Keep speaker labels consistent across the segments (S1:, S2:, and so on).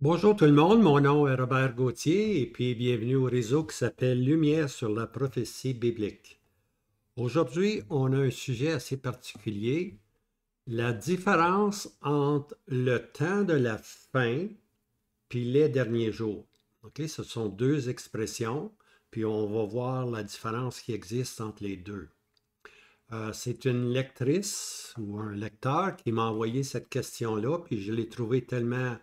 S1: Bonjour tout le monde, mon nom est Robert Gauthier et puis bienvenue au réseau qui s'appelle Lumière sur la prophétie biblique. Aujourd'hui, on a un sujet assez particulier, la différence entre le temps de la fin puis les derniers jours. Ok, ce sont deux expressions, puis on va voir la différence qui existe entre les deux. Euh, c'est une lectrice ou un lecteur qui m'a envoyé cette question-là, puis je l'ai trouvée tellement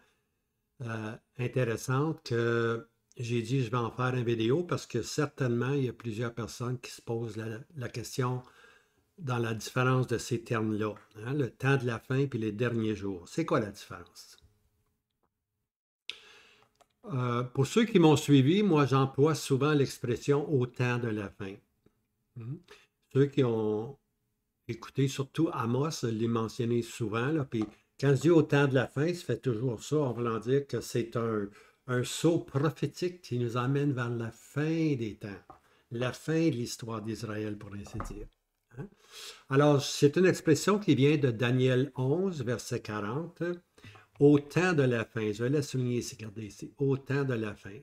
S1: euh, intéressante que j'ai dit je vais en faire une vidéo parce que certainement il y a plusieurs personnes qui se posent la, question dans la différence de ces termes-là, hein, le temps de la fin puis les derniers jours. C'est quoi la différence? Euh, pour ceux qui m'ont suivi, moi j'emploie souvent l'expression au temps de la fin. Hmm. Ceux qui ont écouté, surtout Amos, l'ai mentionné souvent, là, puis quand je dis au temps de la fin, ça fait toujours ça, en voulant dire que c'est un, un saut prophétique qui nous amène vers la fin des temps, la fin de l'histoire d'Israël, pour ainsi dire. Hein. Alors, c'est une expression qui vient de Daniel 11, verset 40. Au temps de la fin, je vais la souligner ici, regardez ici, au temps de la fin.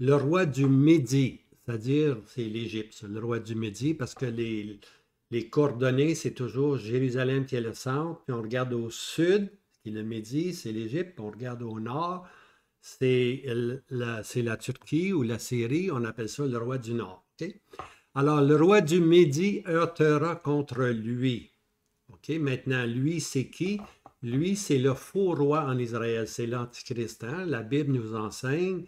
S1: Le roi du Midi, c'est-à-dire, c'est l'Égypte, le roi du Midi, parce que les, les coordonnées, c'est toujours Jérusalem qui est le centre, puis on regarde au sud, qui est le Midi, c'est l'Égypte, on regarde au nord, c'est la, Turquie ou la Syrie, on appelle ça le roi du nord. Alors, le roi du Midi heurtera contre lui. Ok, Maintenant, lui, c'est qui? Lui, c'est le faux roi en Israël, c'est l'Antichrist. Hein? La Bible nous enseigne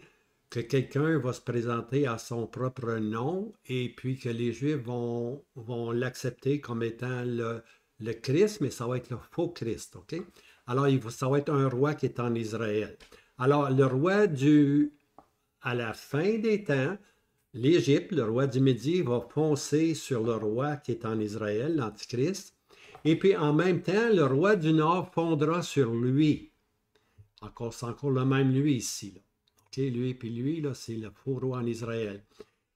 S1: que quelqu'un va se présenter à son propre nom et puis que les Juifs vont, vont l'accepter comme étant le, le, Christ, mais ça va être le faux Christ. ok Alors, ça va être un roi qui est en Israël. Alors, le roi du... À la fin des temps, l'Égypte, le roi du Midi, va foncer sur le roi qui est en Israël, l'Antichrist. Et puis, en même temps, le roi du Nord fondra sur lui. Encore, c'est encore le même lui ici. Là. Et lui puis lui, c'est le faux roi en Israël.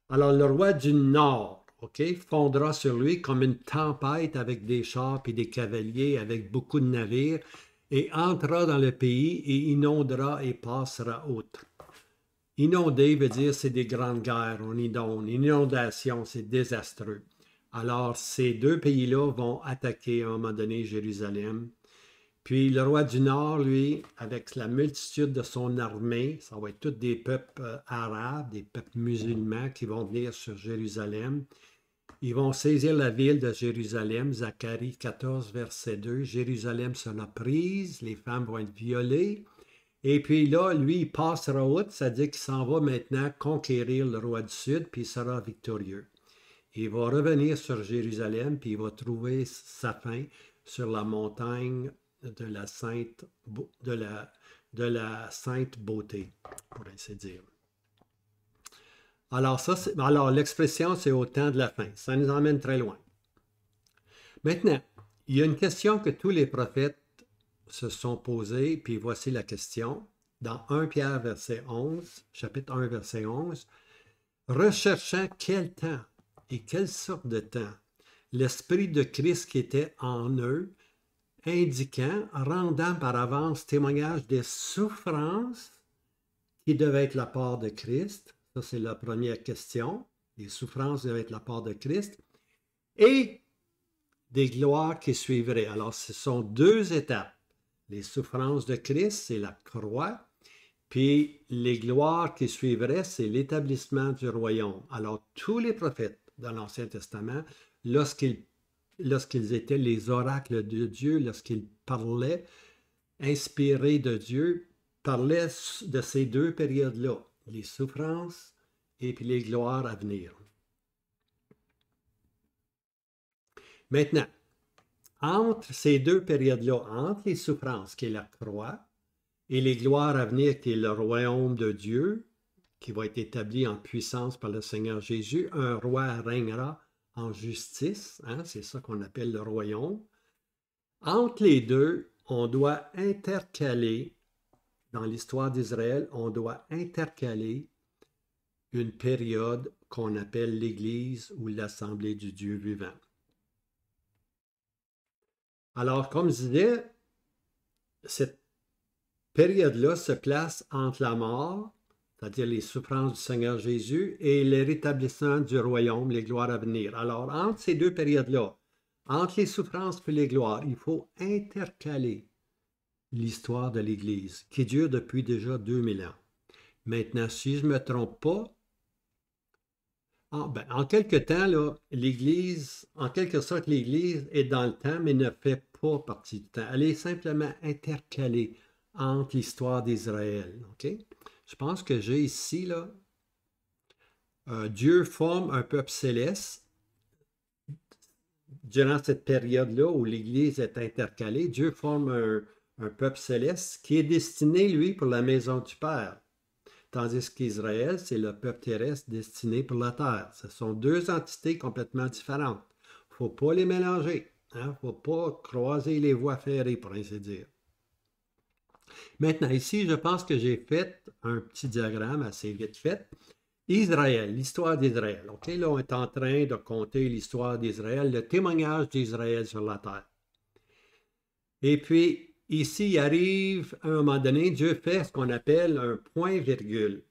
S1: Alors le roi du Nord, OK, fondra sur lui comme une tempête avec des chars et des cavaliers, avec beaucoup de navires, et entrera dans le pays et inondera et passera outre. Inonder veut dire c'est des grandes guerres, on donne, Inondation, c'est désastreux. Alors, ces deux pays-là vont attaquer à un moment donné Jérusalem puis le roi du Nord, lui, avec la multitude de son armée, ça va être tous des peuples euh, arabes, des peuples musulmans qui vont venir sur Jérusalem. Ils vont saisir la ville de Jérusalem, Zacharie 14, verset 2. Jérusalem sera prise, les femmes vont être violées. Et puis là, lui, il passera outre, c'est-à-dire qu'il s'en va maintenant conquérir le roi du Sud, puis il sera victorieux. Il va revenir sur Jérusalem, puis il va trouver sa fin sur la montagne de la sainte, de la, sainte beauté, pour ainsi dire. Alors, ça, alors l'expression, c'est au temps de la fin. Ça nous emmène très loin. Maintenant, il y a une question que tous les prophètes se sont posés puis voici la question. Dans 1 Pierre, verset 11, chapitre 1, verset 11, recherchant quel temps et quelle sorte de temps l'Esprit de Christ qui était en eux indiquant, rendant par avance témoignage des souffrances qui devaient être la part de Christ. Ça, c'est la première question. Les souffrances devaient être la part de Christ. Et des gloires qui suivraient. Alors, ce sont deux étapes. Les souffrances de Christ, c'est la croix. Puis les gloires qui suivraient, c'est l'établissement du royaume. Alors, tous les prophètes dans l'Ancien Testament, lorsqu'ils lorsqu'ils étaient les oracles de Dieu, lorsqu'ils parlaient, inspirés de Dieu, parlaient de ces deux périodes-là, les souffrances et puis les gloires à venir. Maintenant, entre ces deux périodes-là, entre les souffrances qui est la croix et les gloires à venir qui est le royaume de Dieu, qui va être établi en puissance par le Seigneur Jésus, un roi règnera en justice, hein, c'est ça qu'on appelle le royaume. Entre les deux, on doit intercaler, dans l'histoire d'Israël, on doit intercaler une période qu'on appelle l'Église ou l'Assemblée du Dieu vivant. Alors, comme je disais, cette période-là se place entre la mort c'est-à-dire les souffrances du Seigneur Jésus, et les rétablissement du royaume, les gloires à venir. Alors, entre ces deux périodes-là, entre les souffrances et les gloires, il faut intercaler l'histoire de l'Église, qui dure depuis déjà 2000 ans. Maintenant, si je ne me trompe pas, ah, ben, en, quelque temps, l'Église, en quelque sorte, l'Église est dans le temps, mais ne fait pas partie du temps. Elle est simplement intercalée entre l'histoire d'Israël. OK je pense que j'ai ici, là, Dieu forme un peuple céleste. Durant cette période-là où l'Église est intercalée, Dieu forme un, peuple céleste qui est destiné, lui, pour la maison du Père. Tandis qu'Israël, c'est le peuple terrestre destiné pour la terre. Ce sont deux entités complètement différentes. Il ne faut pas les mélanger. Il hein. ne faut pas croiser les voies ferrées, pour ainsi dire. Maintenant, ici, je pense que j'ai fait un petit diagramme assez vite fait. Israël, l'histoire d'Israël. OK, là, on est en train de compter l'histoire d'Israël, le témoignage d'Israël sur la terre. Et puis, ici, il arrive, à un moment donné, Dieu fait ce qu'on appelle un point-virgule.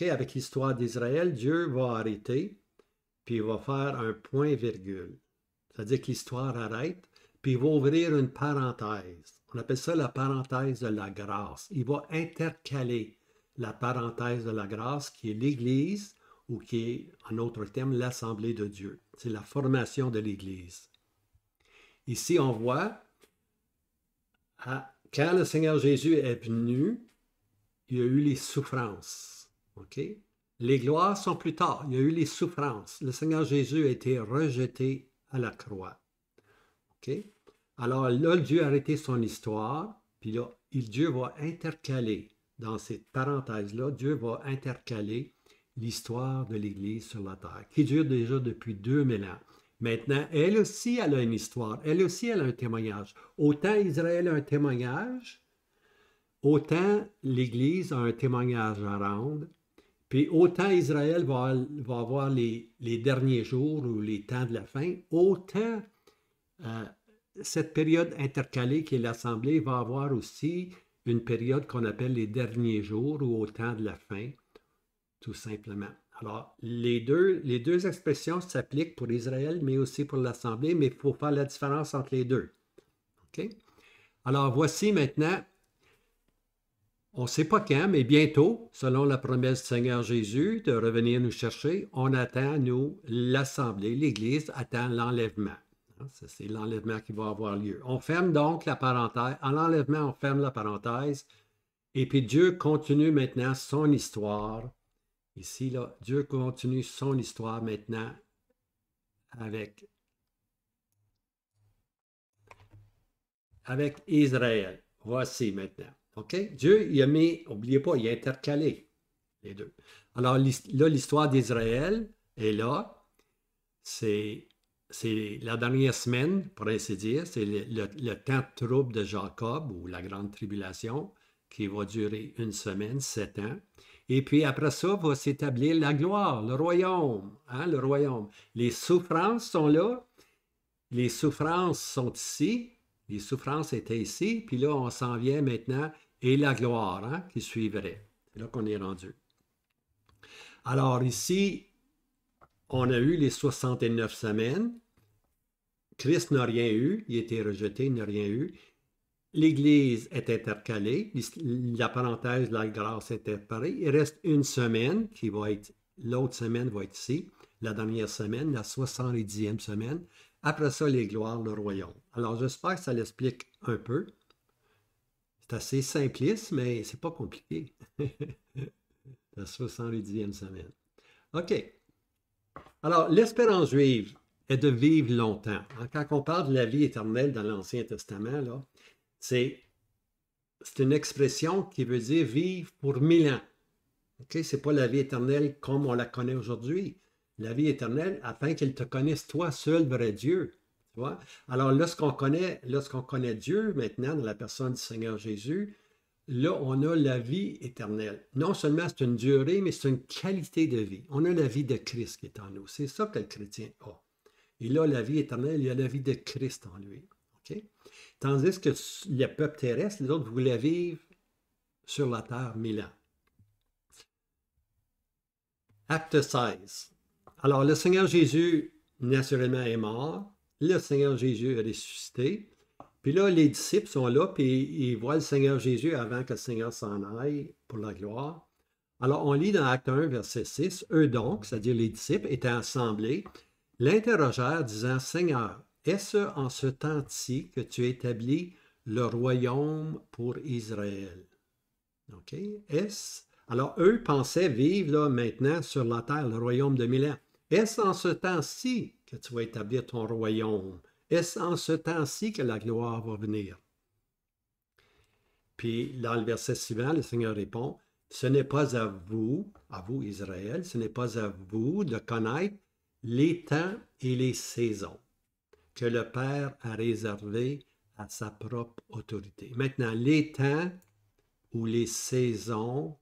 S1: avec l'histoire d'Israël, Dieu va arrêter, puis il va faire un point-virgule. C'est-à-dire que l'histoire arrête, puis il va ouvrir une parenthèse. On appelle ça la parenthèse de la grâce. Il va intercaler la parenthèse de la grâce qui est l'Église ou qui est, en autre terme, l'Assemblée de Dieu. C'est la formation de l'Église. Ici, on voit, quand le Seigneur Jésus est venu, il y a eu les souffrances. OK? Les gloires sont plus tard. Il y a eu les souffrances. Le Seigneur Jésus a été rejeté à la croix. OK? Alors là, Dieu a arrêté son histoire, puis là, il, Dieu va intercaler, dans cette parenthèse-là, Dieu va intercaler l'histoire de l'Église sur la terre, qui dure déjà depuis 2000 ans. Maintenant, elle aussi, elle a une histoire, elle aussi, elle a un témoignage. Autant Israël a un témoignage, autant l'Église a un témoignage à rendre, puis autant Israël va, va avoir les, derniers jours ou les temps de la fin, autant euh, cette période intercalée qui est l'Assemblée va avoir aussi une période qu'on appelle les derniers jours ou au temps de la fin, tout simplement. Alors, les deux, les deux expressions s'appliquent pour Israël, mais aussi pour l'Assemblée, mais il faut faire la différence entre les deux. Alors, voici maintenant, on ne sait pas quand, mais bientôt, selon la promesse du Seigneur Jésus de revenir nous chercher, on attend, nous, l'Assemblée, l'Église attend l'enlèvement. Hein, c'est l'enlèvement qui va avoir lieu. On ferme donc la parenthèse. À l'enlèvement, on ferme la parenthèse. Et puis Dieu continue maintenant son histoire. Ici, là, Dieu continue son histoire maintenant avec, avec Israël. Voici maintenant. OK? Dieu, il a mis, n'oubliez pas, il a intercalé les deux. Alors là, l'histoire d'Israël est là. C'est c'est la dernière semaine, pour ainsi dire, c'est le, temps de trouble de Jacob ou la grande tribulation qui va durer une semaine, sept ans. Et puis après ça, va s'établir la gloire, le royaume, hein, le royaume. Les souffrances sont là, les souffrances sont ici, les souffrances étaient ici, puis là, on s'en vient maintenant, et la gloire hein, qui suivrait. C'est là qu'on est rendu. Alors ici, on a eu les 69 semaines, Christ n'a rien eu, il a été rejeté, il n'a rien eu. L'Église est intercalée, la parenthèse de la grâce est intercalée. Il reste une semaine qui va être, l'autre semaine va être ici, la dernière semaine, la 70e semaine. Après ça, les gloires, le royaume. Alors, j'espère que ça l'explique un peu. C'est assez simpliste, mais c'est pas compliqué. la 70e semaine. OK. Alors, l'espérance juive, est de vivre longtemps. Quand on parle de la vie éternelle dans l'Ancien Testament, c'est, c'est une expression qui veut dire vivre pour mille ans. Ce n'est pas la vie éternelle comme on la connaît aujourd'hui. La vie éternelle, afin qu'elle te connaisse toi seul, vrai Dieu. Alors, lorsqu'on connaît, lorsqu'on connaît Dieu maintenant dans la personne du Seigneur Jésus, là, on a la vie éternelle. Non seulement c'est une durée, mais c'est une qualité de vie. On a la vie de Christ qui est en nous. C'est ça que le chrétien a. Et là, la vie éternelle, il y a la vie de Christ en lui. Tandis que le peuple terrestre, les autres voulaient vivre sur la terre mille ans. Acte 16. Alors, le Seigneur Jésus, naturellement, est mort. Le Seigneur Jésus est ressuscité. Puis là, les disciples sont là, puis ils voient le Seigneur Jésus avant que le Seigneur s'en aille pour la gloire. Alors, on lit dans Acte 1, verset 6, Eux donc, c'est-à-dire les disciples, étaient assemblés l'interrogèrent, disant Seigneur, est-ce en ce temps-ci que tu établis le royaume pour Israël OK Est-ce alors, eux pensaient vivre là, maintenant sur la terre, le royaume de Milan. Est-ce en ce temps-ci que tu vas établir ton royaume? Est-ce en ce temps-ci que la gloire va venir? Puis, dans le verset suivant, le Seigneur répond, Ce n'est pas à vous, à vous Israël, ce n'est pas à vous de connaître les temps et les saisons que le Père a réservés à sa propre autorité. Maintenant, les temps ou les saisons,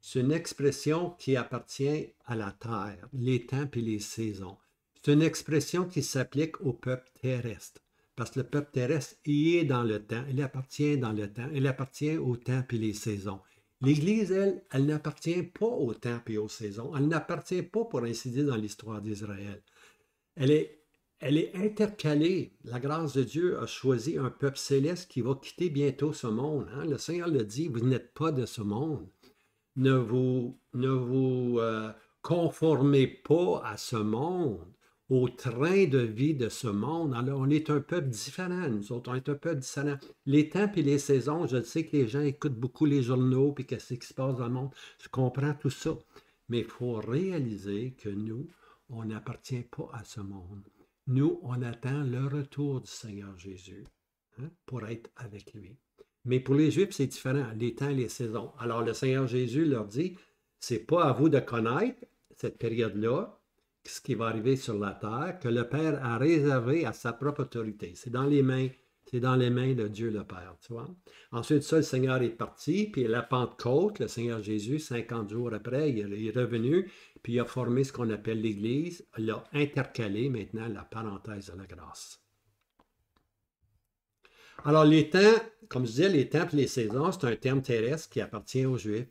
S1: c'est une expression qui appartient à la terre, les temps et les saisons. C'est une expression qui s'applique au peuple terrestre, parce que le peuple terrestre y est dans le temps, il appartient dans le temps, il appartient au temps et les saisons. L'Église, elle, elle n'appartient pas au temps et aux saisons. Elle n'appartient pas, pour ainsi dans l'histoire d'Israël. Elle est, elle est intercalée. La grâce de Dieu a choisi un peuple céleste qui va quitter bientôt ce monde. Hein. Le Seigneur le dit, vous n'êtes pas de ce monde. Ne vous, ne vous euh, conformez pas à ce monde, au train de vie de ce monde. Alors, on est un peuple différent, nous autres, on est un peuple différent. Les temps et les saisons, je sais que les gens écoutent beaucoup les journaux, puis qu'est-ce qui se passe dans le monde. Je comprends tout ça. Mais il faut réaliser que nous, on n'appartient pas à ce monde. Nous, on attend le retour du Seigneur Jésus hein, pour être avec lui. Mais pour les Juifs, c'est différent, les temps et les saisons. Alors, le Seigneur Jésus leur dit, c'est pas à vous de connaître cette période-là, ce qui va arriver sur la terre que le Père a réservé à sa propre autorité. C'est dans les mains, c'est dans les mains de Dieu le Père, tu vois. Ensuite, ça, le Seigneur est parti, puis la Pentecôte, le Seigneur Jésus, 50 jours après, il est revenu, puis il a formé ce qu'on appelle l'Église, il a intercalé maintenant la parenthèse de la grâce. Alors, les temps, comme je disais, les temps et les saisons, c'est un terme terrestre qui appartient aux Juifs.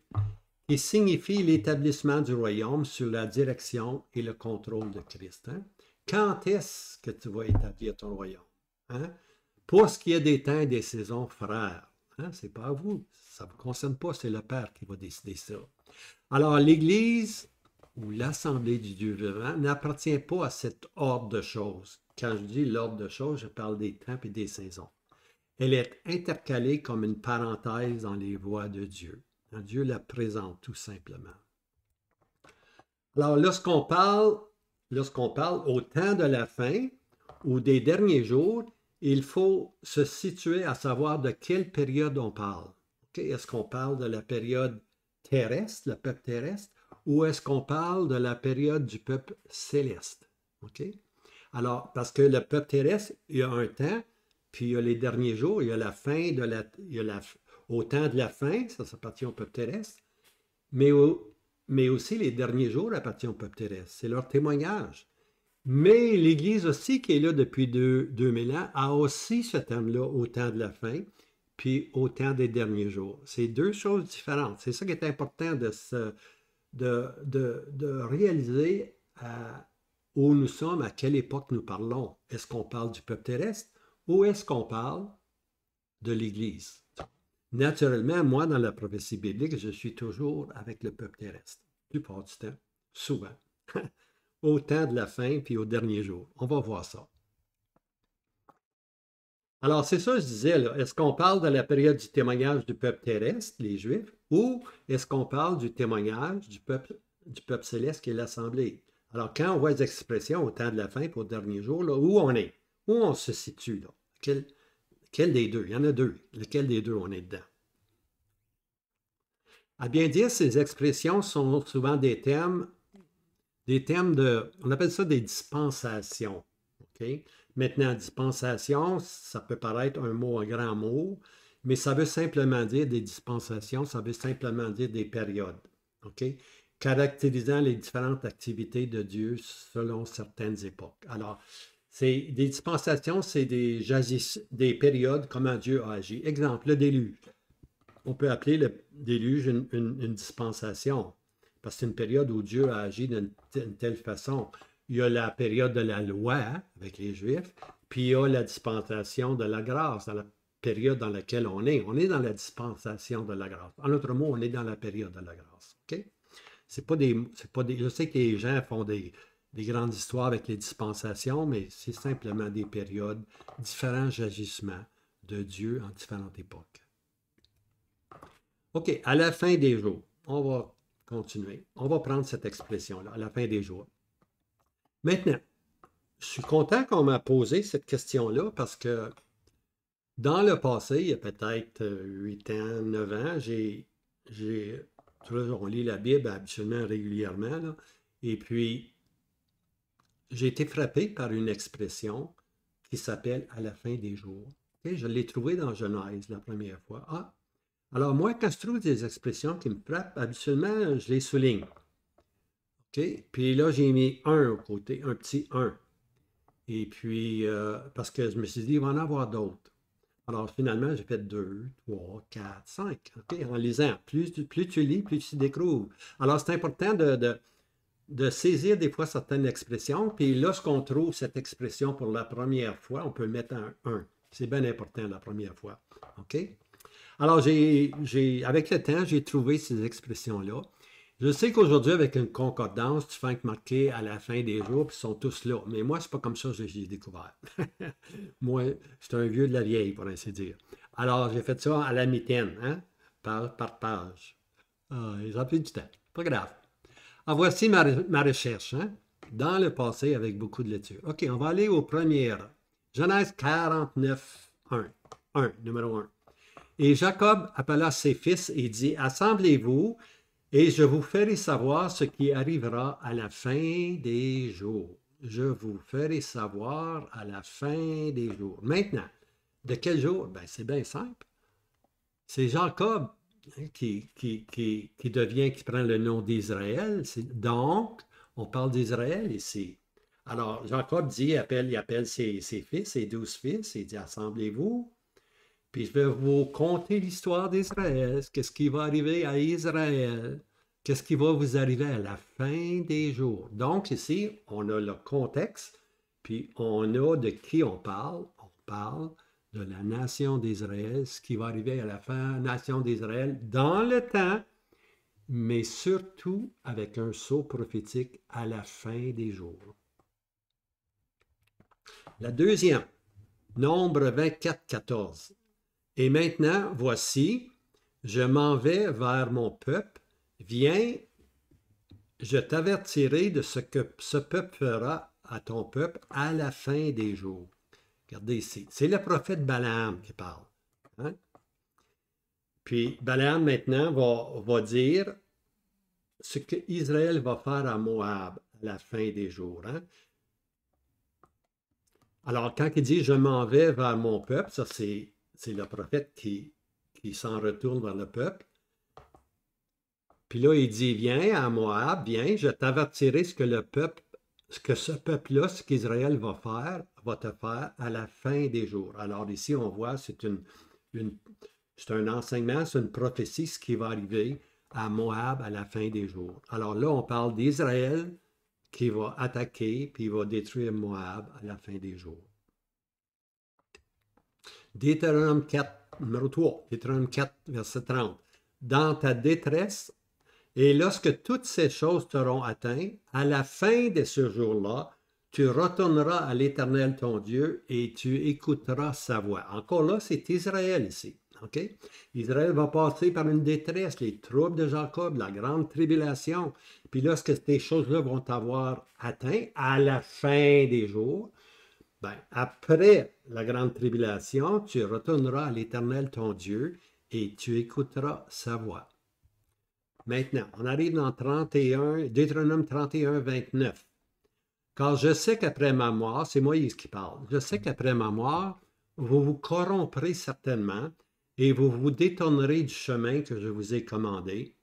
S1: Il signifie l'établissement du royaume sur la direction et le contrôle de Christ. Hein? Quand est-ce que tu vas établir ton royaume? Hein? Pour ce qui est des temps et des saisons, frères, hein? n'est pas à vous, ça ne vous concerne pas, c'est le Père qui va décider ça. Alors, l'Église ou l'Assemblée du Dieu vivant n'appartient pas à cet ordre de choses. Quand je dis l'ordre de choses, je parle des temps et des saisons. Elle est intercalée comme une parenthèse dans les voies de Dieu. Hein, Dieu la présente tout simplement. Alors, lorsqu'on parle, lorsqu'on parle au temps de la fin ou des derniers jours, il faut se situer à savoir de quelle période on parle. Est-ce qu'on parle de la période terrestre, le peuple terrestre, ou est-ce qu'on parle de la période du peuple céleste? Alors, parce que le peuple terrestre, il y a un temps, puis il y a les derniers jours, il y a la fin de la, il y a la, au temps de la fin, ça, ça appartient au peuple terrestre, mais, mais aussi les derniers jours appartient au peuple terrestre. C'est leur témoignage. Mais l'Église aussi, qui est là depuis 2000 ans, a aussi ce thème-là au temps de la fin, puis au temps des derniers jours. C'est deux choses différentes. C'est ça qui est important de, de, réaliser euh, où nous sommes, à quelle époque nous parlons. Est-ce qu'on parle du peuple terrestre ou est-ce qu'on parle de l'Église? Naturellement, moi, dans la prophétie biblique, je suis toujours avec le peuple terrestre, du part du temps, souvent, au temps de la fin puis au dernier jour. On va voir ça. Alors, c'est ça je disais, Est-ce qu'on parle de la période du témoignage du peuple terrestre, les Juifs, ou est-ce qu'on parle du témoignage du peuple, du peuple céleste qui est l'Assemblée? Alors, quand on voit les expressions au temps de la fin pour le dernier jour, là, où on est? Où on se situe? Quel des deux? Il y en a deux. Lequel des deux on est dedans? À bien dire, ces expressions sont souvent des termes, des thèmes de, on appelle ça des dispensations. Maintenant, dispensation, ça peut paraître un mot, un grand mot, mais ça veut simplement dire des dispensations, ça veut simplement dire des périodes. OK? Caractérisant les différentes activités de Dieu selon certaines époques. Alors, c'est des dispensations, c'est des, des périodes, comment Dieu a agi. Exemple, le déluge. On peut appeler le déluge une, dispensation, parce que c'est une période où Dieu a agi d'une telle façon. Il y a la période de la loi avec les Juifs, puis il y a la dispensation de la grâce, dans la période dans laquelle on est. On est dans la dispensation de la grâce. En autre mot, on est dans la période de la grâce. C'est pas des. pas des. Je sais que les gens font des des grandes histoires avec les dispensations, mais c'est simplement des périodes, différents agissements de Dieu en différentes époques. OK, à la fin des jours, on va continuer. On va prendre cette expression-là, à la fin des jours. Maintenant, je suis content qu'on m'a posé cette question-là parce que dans le passé, il y a peut-être 8 euh, ans, 9 ans, j'ai, j'ai on lit la Bible habituellement, régulièrement, et puis j'ai été frappé par une expression qui s'appelle à la fin des jours. Et je l'ai trouvée dans Genèse la première fois. Ah, alors moi, quand je trouve des expressions qui me frappent, habituellement, je les souligne. Ok, Puis là, j'ai mis un au côté, un petit un. Et puis, euh, parce que je me suis dit, il va en avoir d'autres. Alors finalement, j'ai fait deux, trois, quatre, cinq. En lisant, plus, plus tu lis, plus tu découvres. Alors c'est important de de saisir des fois certaines expressions, puis lorsqu'on trouve cette expression pour la première fois, on peut mettre un 1. C'est bien important la première fois. OK? Alors, j'ai, avec le temps, j'ai trouvé ces expressions-là. Je sais qu'aujourd'hui, avec une concordance, tu fais marquer à la fin des jours, puis ils sont tous là. Mais moi, c'est pas comme ça que j'ai découvert. moi, c'est un vieux de la vieille, pour ainsi dire. Alors, j'ai fait ça à la mitaine, hein? par, par page. ils ont pris du temps. Pas grave. Ah, voici ma, recherche, hein. dans le passé avec beaucoup de lecture. OK, on va aller au premier. Genèse 49, 1. 1, numéro 1. Et Jacob appela ses fils et dit, Assemblez-vous, et je vous ferai savoir ce qui arrivera à la fin des jours. Je vous ferai savoir à la fin des jours. Maintenant, de quel jour? Ben, c'est bien simple. C'est Jacob Hein, qui, qui, devient, qui prend le nom d'Israël. Donc, on parle d'Israël ici. Alors, Jacob dit, appelle, il appelle ses, ses fils, ses douze fils, il dit, assemblez-vous, puis je vais vous conter l'histoire d'Israël, qu'est-ce qui va arriver à Israël, qu'est-ce qui va vous arriver à la fin des jours. Donc, ici, on a le contexte, puis on a de qui on parle. On parle de la nation d'Israël, ce qui va arriver à la fin, nation d'Israël, dans le temps, mais surtout avec un saut prophétique à la fin des jours. La deuxième, Nombre 24, 14. Et maintenant, voici, je m'en vais vers mon peuple, viens, je t'avertirai de ce que ce peuple fera à ton peuple à la fin des jours. Regardez ici. C'est le prophète Balaam qui parle. Hein? Puis Balaam maintenant va, dire ce que Israël va faire à Moab à la fin des jours. Hein? Alors, quand il dit Je m'en vais vers mon peuple, ça c'est, le prophète qui, qui s'en retourne vers le peuple. Puis là, il dit Viens à Moab, viens, je t'avertirai ce que le peuple ce que ce peuple-là, ce qu'Israël va faire, va te faire à la fin des jours. Alors ici, on voit, c'est une, un enseignement, c'est une prophétie, ce qui va arriver à Moab à la fin des jours. Alors là, on parle d'Israël qui va attaquer, puis va détruire Moab à la fin des jours. Deutéronome 4, numéro 3, Deutéronome 4, verset 30. Dans ta détresse, et lorsque toutes ces choses t'auront atteint, à la fin de ce jour-là, tu retourneras à l'Éternel ton Dieu et tu écouteras sa voix. Encore là, c'est Israël ici. Israël va passer par une détresse, les troubles de Jacob, la grande tribulation. Puis lorsque ces choses-là vont t'avoir atteint à la fin des jours, ben, après la grande tribulation, tu retourneras à l'Éternel ton Dieu et tu écouteras sa voix. Maintenant, on arrive dans 31, Deutéronome 31, 29. Car je sais qu'après ma mort, c'est Moïse qui parle, je sais qu'après ma mort, vous vous corromprez certainement et vous vous détournerez du chemin que je vous ai commandé.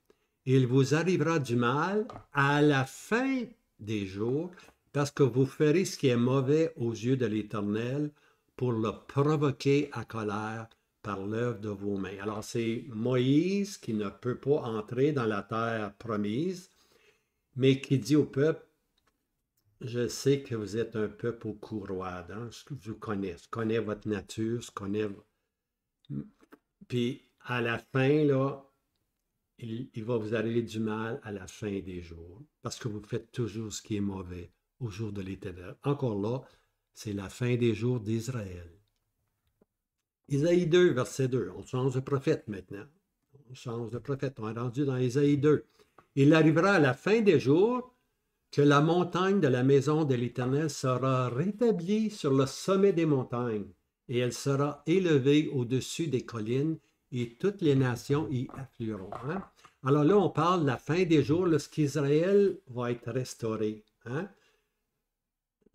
S1: Il vous arrivera du mal à la fin des jours, parce que vous ferez ce qui est mauvais aux yeux de l'Éternel pour le provoquer à colère par l'œuvre de vos mains. Alors c'est Moïse qui ne peut pas entrer dans la terre promise, mais qui dit au peuple, je sais que vous êtes un peuple au courroie, hein. je vous connais, je connais votre nature, je connais... Puis à la fin, là, il, il, va vous arriver du mal à la fin des jours, parce que vous faites toujours ce qui est mauvais au jour de l'éternel. Encore là, c'est la fin des jours d'Israël. Isaïe 2, verset 2. On change de prophète maintenant. On change de prophète. On est rendu dans Isaïe 2. Il arrivera à la fin des jours que la montagne de la maison de l'Éternel sera rétablie sur le sommet des montagnes et elle sera élevée au-dessus des collines et toutes les nations y afflueront. Hein. Alors là, on parle de la fin des jours lorsqu'Israël va être restauré. Hein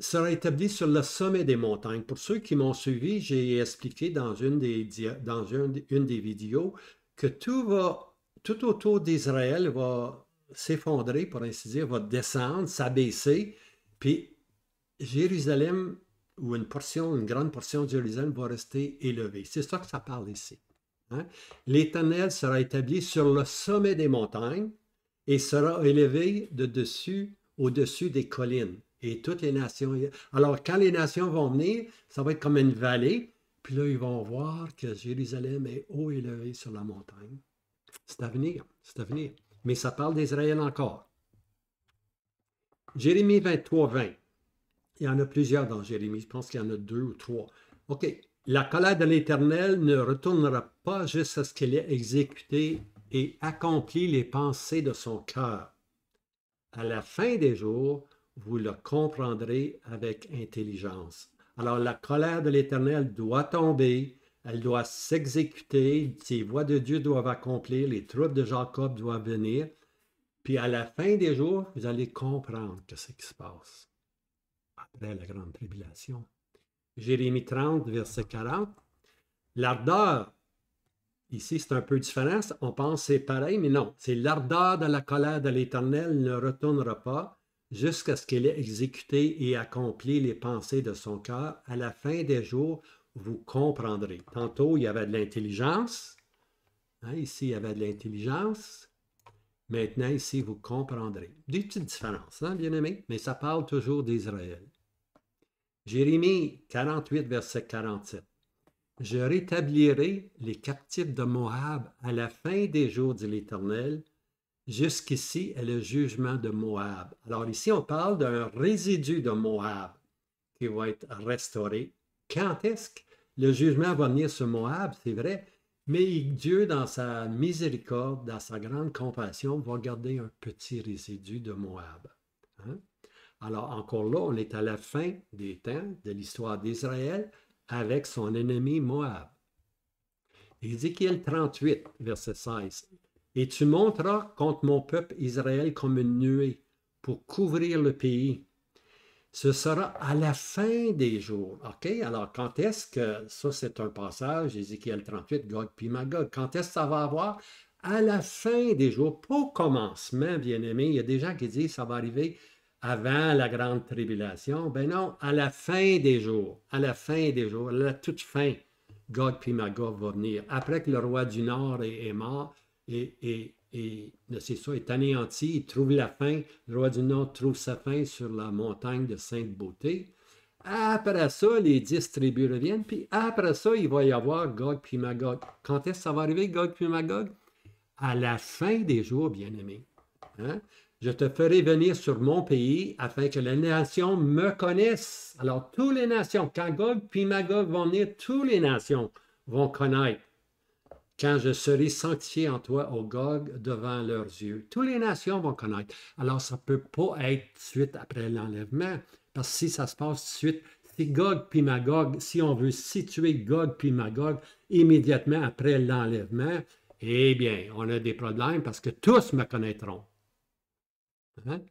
S1: sera établi sur le sommet des montagnes. Pour ceux qui m'ont suivi, j'ai expliqué dans une des, dans une, une des vidéos que tout, va, tout autour d'Israël va s'effondrer, pour ainsi dire, va descendre, s'abaisser, puis Jérusalem, ou une portion, une grande portion de Jérusalem, va rester élevée. C'est ça que ça parle ici. Hein? L'Éternel sera établi sur le sommet des montagnes et sera élevé de dessus, au-dessus des collines et toutes les nations. Alors, quand les nations vont venir, ça va être comme une vallée. Puis là, ils vont voir que Jérusalem est haut élevé sur la montagne. C'est à venir, c'est à venir. Mais ça parle d'Israël encore. Jérémie 23, 20. Il y en a plusieurs dans Jérémie. Je pense qu'il y en a deux ou trois. OK. La colère de l'Éternel ne retournera pas jusqu'à ce qu'elle ait exécuté et accompli les pensées de son cœur. À la fin des jours, vous le comprendrez avec intelligence. Alors la colère de l'Éternel doit tomber, elle doit s'exécuter, ses voies de Dieu doivent accomplir, les troupes de Jacob doivent venir, puis à la fin des jours, vous allez comprendre ce qui se passe après la grande tribulation. Jérémie 30, verset 40. L'ardeur, ici c'est un peu différent, on pense c'est pareil, mais non, c'est l'ardeur de la colère de l'Éternel ne retournera pas jusqu'à ce qu'il ait exécuté et accompli les pensées de son cœur. À la fin des jours, vous comprendrez. Tantôt, il y avait de l'intelligence. Hein, ici, il y avait de l'intelligence. Maintenant, ici, vous comprendrez. Des petites différences, hein, bien aimé, mais ça parle toujours d'Israël. Jérémie 48, verset 47. Je rétablirai les captifs de Moab à la fin des jours, de l'Éternel, Jusqu'ici est le jugement de Moab. Alors ici, on parle d'un résidu de Moab qui va être restauré. Quand est-ce que le jugement va venir sur Moab, c'est vrai, mais Dieu, dans sa miséricorde, dans sa grande compassion, va garder un petit résidu de Moab. Hein? Alors encore là, on est à la fin des temps de l'histoire d'Israël avec son ennemi Moab. Ézéchiel 38, verset 16. Et tu monteras contre mon peuple Israël comme une nuée pour couvrir le pays. Ce sera à la fin des jours. OK? Alors, quand est-ce que, ça c'est un passage, Ézéchiel 38, God puis Magog, quand est-ce que ça va avoir? À la fin des jours, pas au commencement, bien aimé. Il y a des gens qui disent que ça va arriver avant la grande tribulation. Ben non, à la fin des jours, à la fin des jours, à la toute fin, God puis Magog va venir. Après que le roi du Nord est mort, et, et, et ben, c'est ça, est anéanti. Il trouve la fin. Le roi du Nord trouve sa fin sur la montagne de Sainte-Beauté. Après ça, les dix tribus reviennent, puis après ça, il va y avoir Gog puis Magog. Quand est-ce que ça va arriver, Gog puis Magog? À la fin des jours, bien-aimés. Hein? Je te ferai venir sur mon pays afin que les nations me connaissent. Alors, toutes les nations, quand Gog puis Magog vont venir, toutes les nations vont connaître quand je serai sanctifié en toi, au Gog, devant leurs yeux. Toutes les nations vont connaître. Alors, ça ne peut pas être suite après l'enlèvement, parce que si ça se passe suite, si Gog puis Magog, si on veut situer Gog puis Magog immédiatement après l'enlèvement, eh bien, on a des problèmes parce que tous me connaîtront. Hein?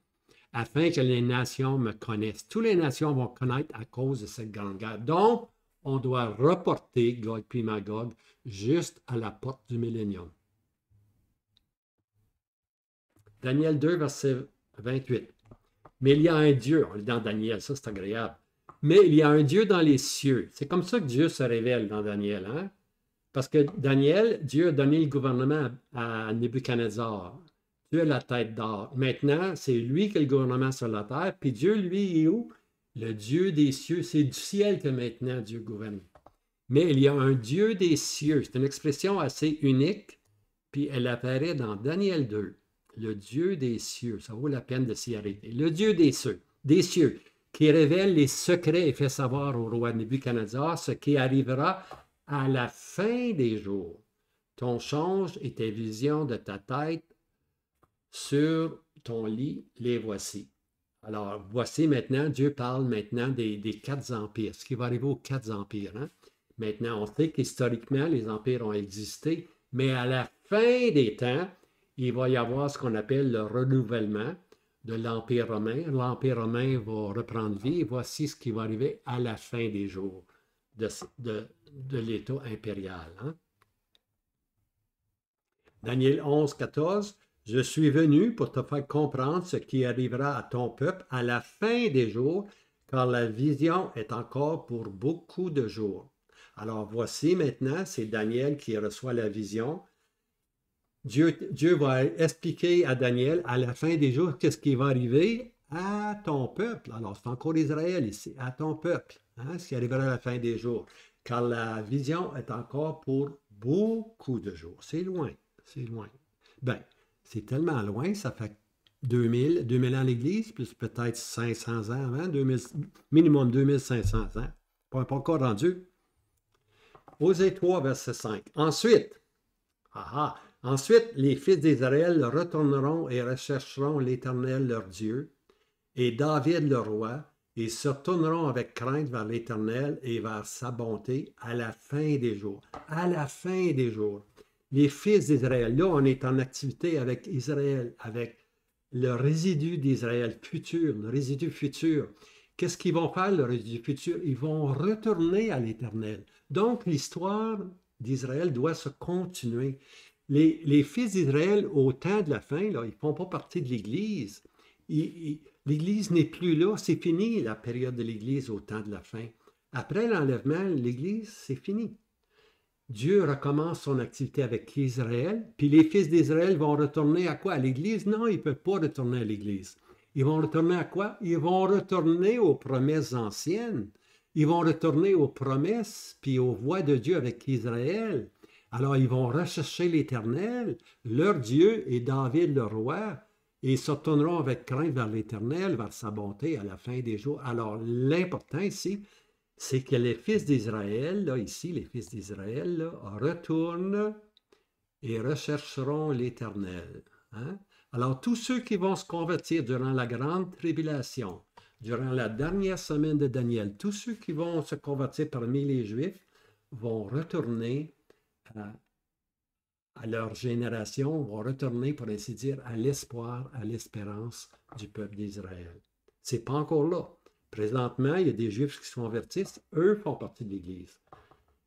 S1: Afin que les nations me connaissent. Toutes les nations vont connaître à cause de cette grande guerre. Donc, on doit reporter God, puis Magog juste à la porte du millénium. Daniel 2, verset 28. Mais il y a un Dieu, on dans Daniel, ça c'est agréable. Mais il y a un Dieu dans les cieux. C'est comme ça que Dieu se révèle dans Daniel. Hein? Parce que Daniel, Dieu a donné le gouvernement à Nebuchadnezzar. Dieu a la tête d'or. Maintenant, c'est lui qui a le gouvernement sur la terre. Puis Dieu, lui, est où? Le Dieu des cieux, c'est du ciel que maintenant Dieu gouverne. Mais il y a un Dieu des cieux. C'est une expression assez unique, puis elle apparaît dans Daniel 2. Le Dieu des cieux, ça vaut la peine de s'y arrêter. Le Dieu des cieux, des cieux, qui révèle les secrets et fait savoir au roi Nebuchadnezzar ce qui arrivera à la fin des jours. Ton change et tes visions de ta tête sur ton lit, les voici. Alors, voici maintenant, Dieu parle maintenant des, quatre empires, ce qui va arriver aux quatre empires. Hein. Maintenant, on sait qu'historiquement, les empires ont existé, mais à la fin des temps, il va y avoir ce qu'on appelle le renouvellement de l'Empire romain. L'Empire romain va reprendre vie voici ce qui va arriver à la fin des jours de, l'État impérial. Hein. Daniel 11, 14, je suis venu pour te faire comprendre ce qui arrivera à ton peuple à la fin des jours, car la vision est encore pour beaucoup de jours. Alors voici maintenant, c'est Daniel qui reçoit la vision. Dieu, Dieu va expliquer à Daniel à la fin des jours qu'est-ce qui va arriver à ton peuple. Alors c'est encore Israël ici, à ton peuple, hein, ce qui arrivera à la fin des jours, car la vision est encore pour beaucoup de jours. C'est loin, c'est loin. Bien. C'est tellement loin, ça fait 2000, 2000 ans l'Église, plus peut-être 500 ans avant, 2000, minimum 2500 ans. Pas, encore rendu. Osée 3, verset 5. Ensuite, ensuite, les fils d'Israël retourneront et rechercheront l'Éternel leur Dieu, et David leur roi, et se tourneront avec crainte vers l'Éternel et vers sa bonté à la fin des jours. À la fin des jours les fils d'Israël. Là, on est en activité avec Israël, avec le résidu d'Israël futur, le résidu futur. Qu'est-ce qu'ils vont faire, le résidu futur? Ils vont retourner à l'Éternel. Donc, l'histoire d'Israël doit se continuer. Les, fils d'Israël, au temps de la fin, là, ils ne font pas partie de l'Église. L'Église n'est plus là. C'est fini la période de l'Église au temps de la fin. Après l'enlèvement, l'Église, c'est fini. Dieu recommence son activité avec Israël, puis les fils d'Israël vont retourner à quoi? À l'Église? Non, ils ne peuvent pas retourner à l'Église. Ils vont retourner à quoi? Ils vont retourner aux promesses anciennes. Ils vont retourner aux promesses, puis aux voies de Dieu avec Israël. Alors ils vont rechercher l'Éternel, leur Dieu et David le roi, et ils se retourneront avec crainte vers l'Éternel, vers sa bonté à la fin des jours. Alors l'important ici, c'est que les fils d'Israël, ici, les fils d'Israël, retournent et rechercheront l'Éternel. Hein? Alors, tous ceux qui vont se convertir durant la grande tribulation, durant la dernière semaine de Daniel, tous ceux qui vont se convertir parmi les Juifs vont retourner à, à leur génération, vont retourner, pour ainsi dire, à l'espoir, à l'espérance du peuple d'Israël. C'est pas encore là. Présentement, il y a des Juifs qui se convertissent, eux font partie de l'Église.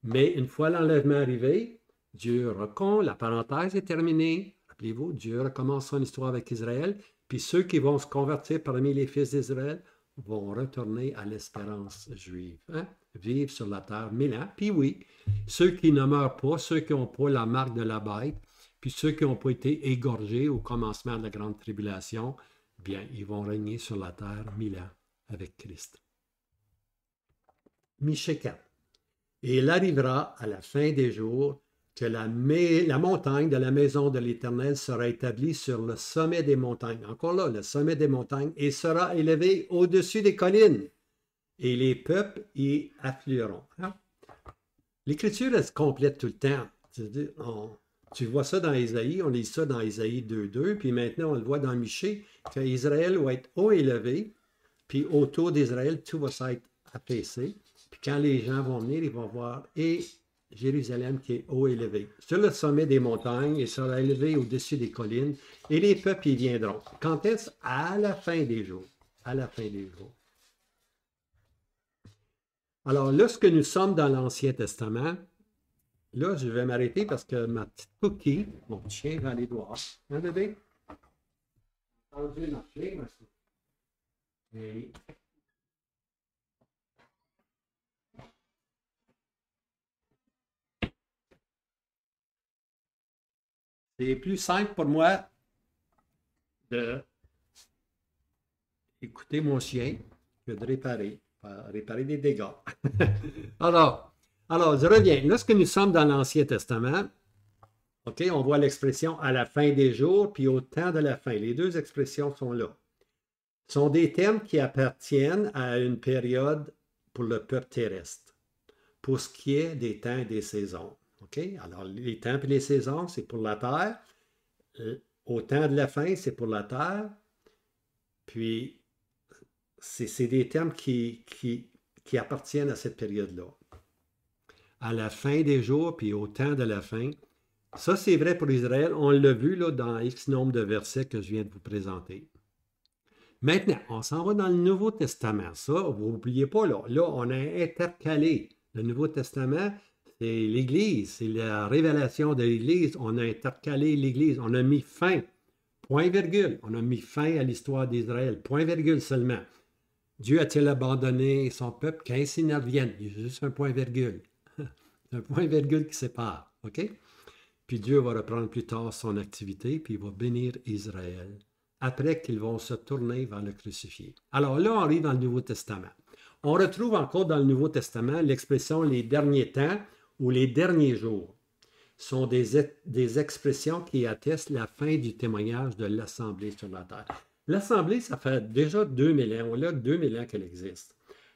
S1: Mais une fois l'enlèvement arrivé, Dieu recompte, la parenthèse est terminée. Rappelez-vous, Dieu recommence son histoire avec Israël, puis ceux qui vont se convertir parmi les fils d'Israël vont retourner à l'espérance juive, hein? vivre sur la terre mille ans. Puis oui, ceux qui ne meurent pas, ceux qui n'ont pas la marque de la bête, puis ceux qui n'ont pas été égorgés au commencement de la grande tribulation, bien, ils vont régner sur la terre mille ans avec Christ. Michée Et il arrivera à la fin des jours que la, la montagne de la maison de l'Éternel sera établie sur le sommet des montagnes. Encore là, le sommet des montagnes, et sera élevé au-dessus des collines, et les peuples y afflueront. Hein? L'Écriture, est complète tout le temps. tu vois ça dans Isaïe, on lit ça dans Isaïe 2.2, puis maintenant on le voit dans Michée, qu'Israël va être haut élevé, puis autour d'Israël, tout va s'être apaisé. Puis quand les gens vont venir, ils vont voir et Jérusalem qui est haut élevé. Sur le sommet des montagnes, il sera élevé au-dessus des collines, et les peuples y viendront. Quand est-ce À la fin des jours. À la fin des jours. Alors, lorsque nous sommes dans l'Ancien Testament, là, je vais m'arrêter parce que ma petite cookie, mon chien, va aller voir. Hein, bébé? marcher, c'est plus simple pour moi de écouter mon chien que de réparer, réparer des dégâts. alors, alors, je reviens. Lorsque nous sommes dans l'Ancien Testament, OK, on voit l'expression à la fin des jours, puis au temps de la fin. Les deux expressions sont là sont des thèmes qui appartiennent à une période pour le peuple terrestre, pour ce qui est des temps et des saisons. Alors, les temps et les saisons, c'est pour la terre. Au temps de la fin, c'est pour la terre. Puis, c'est des termes qui, qui, qui appartiennent à cette période-là. À la fin des jours, puis au temps de la fin. Ça, c'est vrai pour Israël. On l'a vu là, dans X nombre de versets que je viens de vous présenter. Maintenant, on s'en va dans le Nouveau Testament. Ça, vous n'oubliez pas, là, là, on a intercalé le Nouveau Testament, c'est l'Église, c'est la révélation de l'Église. On a intercalé l'Église, on a mis fin, point virgule, on a mis fin à l'histoire d'Israël, point virgule seulement. Dieu a-t-il abandonné son peuple qu'ainsi ne revienne? Il y a juste un point virgule. un point virgule qui sépare, OK? Puis Dieu va reprendre plus tard son activité, puis il va bénir Israël après qu'ils vont se tourner vers le crucifié. Alors là, on arrive dans le Nouveau Testament. On retrouve encore dans le Nouveau Testament l'expression les derniers temps ou les derniers jours sont des, des expressions qui attestent la fin du témoignage de l'Assemblée sur la terre. L'Assemblée, ça fait déjà 2000 ans, on a 2000 ans qu'elle existe.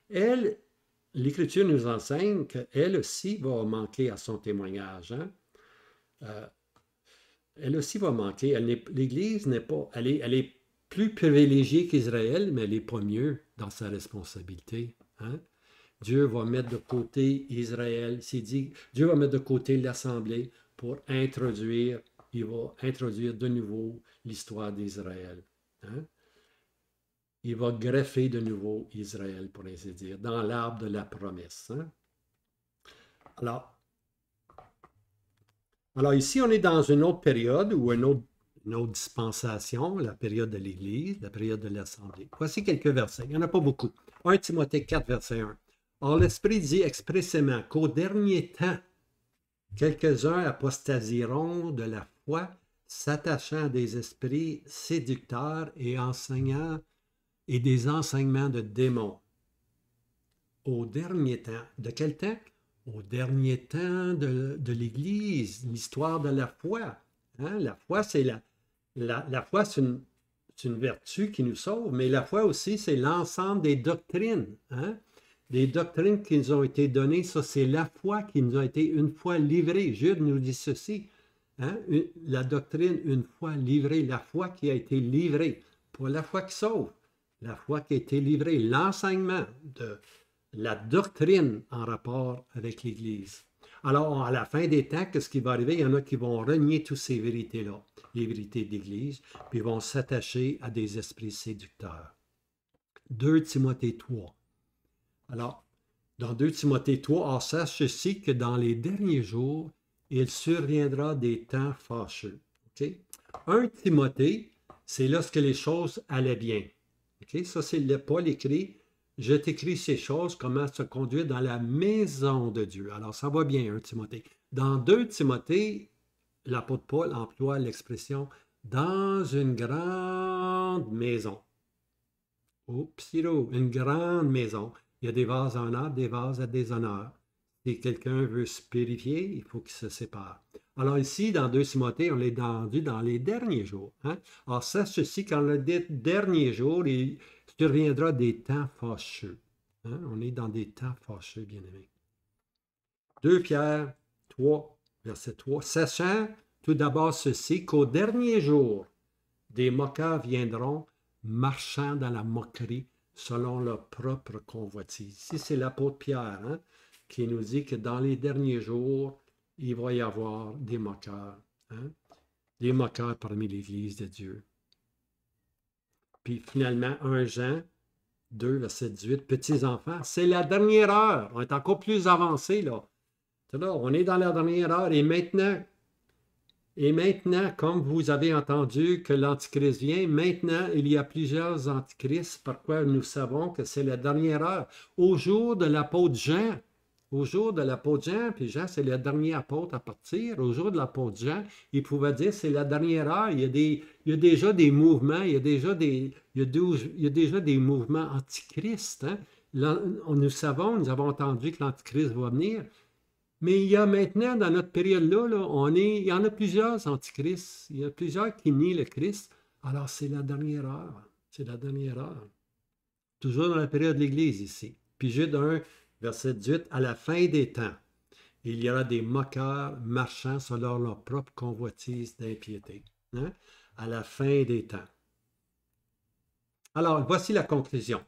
S1: Elle, l'Écriture nous enseigne qu'elle aussi va manquer à son témoignage. Hein. Euh, elle aussi va manquer. L'Église n'est pas, elle est, plus privilégiée qu'Israël, mais elle n'est pas mieux dans sa responsabilité. Hein? Dieu va mettre de côté Israël. C'est dit, Dieu va mettre de côté l'Assemblée pour introduire, il va introduire de nouveau l'histoire d'Israël. Hein? Il va greffer de nouveau Israël, pour ainsi dire, dans l'arbre de la promesse. Hein? Alors, alors ici, on est dans une autre période ou une autre, dispensation, la période de l'Église, la période de l'Assemblée. Voici quelques versets. Il n'y en a pas beaucoup. 1 Timothée 4, verset 1. Or, l'Esprit dit expressément qu'au dernier temps, quelques-uns apostasieront de la foi, s'attachant à des esprits séducteurs et enseignants et des enseignements de démons. Au dernier temps, de quel temps? au dernier temps de, l'Église, l'histoire de la foi. Hein? La foi, c'est la, la, foi, c'est une, vertu qui nous sauve, mais la foi aussi, c'est l'ensemble des doctrines. Hein? Des doctrines qui nous ont été données, ça, c'est la foi qui nous a été une fois livrée. Jude nous dit ceci. Hein? la doctrine, une fois livrée, la foi qui a été livrée, Pour la foi qui sauve, la foi qui a été livrée, l'enseignement de, la doctrine en rapport avec l'Église. Alors, à la fin des temps, qu'est-ce qui va arriver? Il y en a qui vont renier toutes ces vérités-là, les vérités d'Église, puis vont s'attacher à des esprits séducteurs. 2 Timothée 3. Alors, dans 2 Timothée 3, on sache ceci que dans les derniers jours, il surviendra des temps fâcheux. 1 Timothée, c'est lorsque les choses allaient bien. Ça, c'est le Paul écrit je t'écris ces choses, comment se conduire dans la maison de Dieu. Alors, ça va bien, 1 Timothée. Dans 2 Timothée, l'apôtre Paul emploie l'expression dans une grande maison. Oups, siro une grande maison. Il y a des vases en honneur, des vases à déshonneur. Si quelqu'un veut se purifier, il faut qu'il se sépare. Alors ici, dans 2 Timothée, on l'est dans les derniers jours. Hein. Alors ça, ceci, quand le dernier jour, il surviendra des temps fâcheux. Hein. On est dans des temps fâcheux, bien aimés. 2 Pierre 3, verset 3. Sachant tout d'abord ceci, qu'au dernier jour, des moqueurs viendront marchant dans la moquerie selon leur propre convoitise. Ici, c'est l'apôtre Pierre hein, qui nous dit que dans les derniers jours, il va y avoir des moqueurs. Hein. Des moqueurs parmi l'Église de Dieu. Puis finalement, 1 Jean 2, verset 18, petits enfants, c'est la dernière heure. On est encore plus avancé là. On est dans la dernière heure. Et maintenant, et maintenant, comme vous avez entendu que l'Antichrist vient, maintenant il y a plusieurs Antichrists. Pourquoi nous savons que c'est la dernière heure. Au jour de de Jean, au jour de l'apôtre Jean, puis Jean, c'est le dernier apôtre à partir, au jour de l'apôtre Jean, il pouvait dire c'est la dernière heure, il y, a des, déjà des mouvements, il y a déjà des, il déjà des mouvements antichristes. Hein. Nous savons, nous avons entendu que l'antichrist va venir, mais il y a maintenant, dans notre période-là, là, on est, il y en a plusieurs antichrists, il y a plusieurs qui nient le Christ, alors c'est la dernière heure, c'est la dernière heure. Toujours dans la période de l'Église ici. Puis j'ai d'un verset 8, « à la fin des temps, il y aura des moqueurs marchant selon leur propre convoitise d'impiété. Hein, à la fin des temps. Alors, voici la conclusion.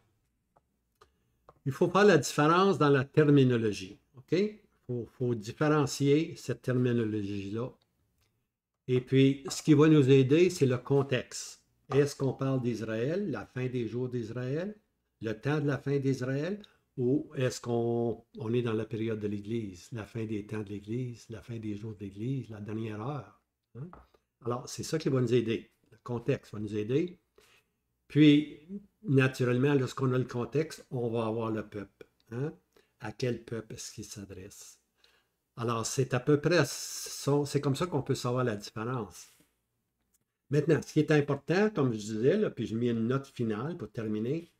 S1: Il faut faire la différence dans la terminologie. OK? Il faut différencier cette terminologie-là. Et puis, ce qui va nous aider, c'est le contexte. Est-ce qu'on parle d'Israël, la fin des jours d'Israël, le temps de la fin d'Israël, ou est-ce qu'on est dans la période de l'Église, la fin des temps de l'Église, la fin des jours de l'Église, la dernière heure? Hein? Alors, c'est ça qui va nous aider. Le contexte va nous aider. Puis, naturellement, lorsqu'on a le contexte, on va avoir le peuple. Hein? À quel peuple est-ce qu'il s'adresse? Alors, c'est à peu près, c'est comme ça qu'on peut savoir la différence. Maintenant, ce qui est important, comme je disais, puis je mets une note finale pour terminer,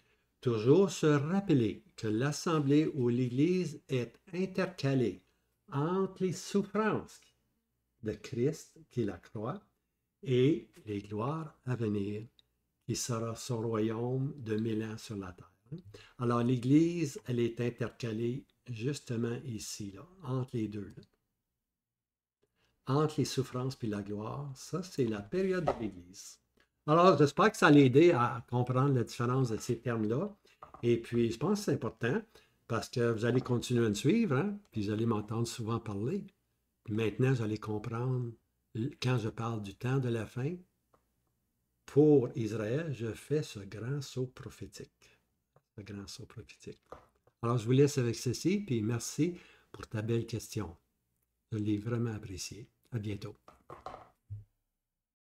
S1: Toujours se rappeler que l'assemblée ou l'Église est intercalée entre les souffrances de Christ qui la croit et les gloires à venir qui sera son royaume de mille ans sur la terre. Alors l'Église, elle est intercalée justement ici, là, entre les deux. Entre les souffrances puis la gloire, ça c'est la période de l'Église. Alors, j'espère que ça l'a aidé à comprendre la différence de ces termes-là. Et puis, je pense que c'est important parce que vous allez continuer à me suivre, hein, puis vous allez m'entendre souvent parler. maintenant, vous allez comprendre quand je parle du temps de la fin. Pour Israël, je fais ce grand saut prophétique. Ce grand saut prophétique. Alors, je vous laisse avec ceci, puis merci pour ta belle question. Je l'ai vraiment appréciée. À bientôt.